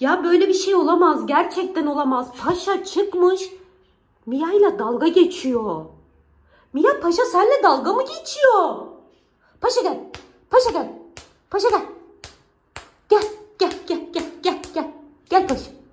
Ya böyle bir şey olamaz. Gerçekten olamaz. Paşa çıkmış. Mia ile dalga geçiyor. Mia Paşa senle dalga mı geçiyor? Paşa gel. Paşa gel. Paşa gel. Gel. Gel. Gel. Gel. Gel. Gel. Gel Paşa.